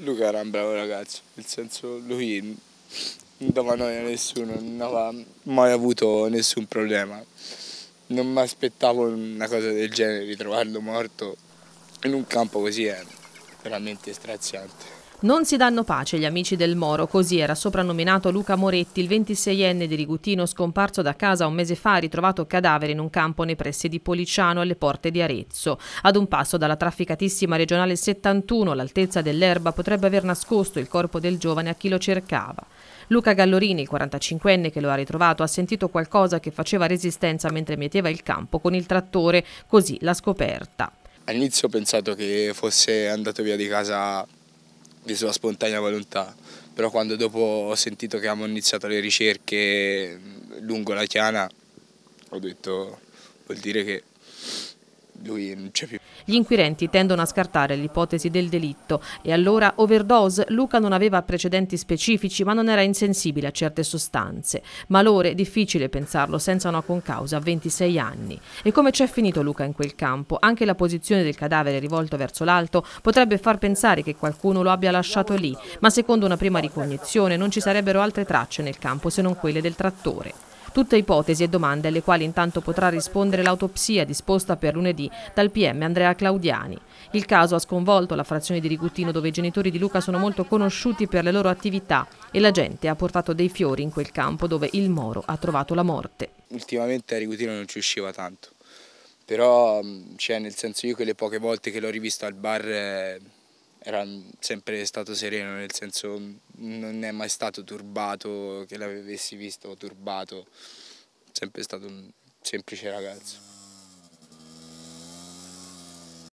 Luca era un bravo ragazzo, nel senso lui non dava noia a nessuno, non aveva mai avuto nessun problema. Non mi aspettavo una cosa del genere, ritrovarlo morto in un campo così è eh, veramente straziante. Non si danno pace gli amici del Moro, così era soprannominato Luca Moretti, il 26enne di Rigutino, scomparso da casa un mese fa, ritrovato cadavere in un campo nei pressi di Policiano alle porte di Arezzo. Ad un passo dalla trafficatissima regionale 71, l'altezza dell'erba, potrebbe aver nascosto il corpo del giovane a chi lo cercava. Luca Gallorini, il 45enne che lo ha ritrovato, ha sentito qualcosa che faceva resistenza mentre metteva il campo con il trattore, così la scoperta. All'inizio ho pensato che fosse andato via di casa di sua spontanea volontà, però quando dopo ho sentito che abbiamo iniziato le ricerche lungo la Chiana ho detto vuol dire che lui non c'è più. Gli inquirenti tendono a scartare l'ipotesi del delitto e allora overdose Luca non aveva precedenti specifici ma non era insensibile a certe sostanze. Malore, difficile pensarlo senza una concausa, a 26 anni. E come c'è finito Luca in quel campo? Anche la posizione del cadavere rivolto verso l'alto potrebbe far pensare che qualcuno lo abbia lasciato lì, ma secondo una prima ricognizione non ci sarebbero altre tracce nel campo se non quelle del trattore. Tutte ipotesi e domande alle quali intanto potrà rispondere l'autopsia disposta per lunedì dal PM Andrea Claudiani. Il caso ha sconvolto la frazione di Rigottino dove i genitori di Luca sono molto conosciuti per le loro attività e la gente ha portato dei fiori in quel campo dove il Moro ha trovato la morte. Ultimamente a Rigottino non ci usciva tanto, però cioè, nel senso io quelle poche volte che l'ho rivisto al bar... Eh era mm, sempre stato sereno, nel senso mm, non è mai stato turbato, che l'avessi visto turbato, sempre stato un semplice ragazzo.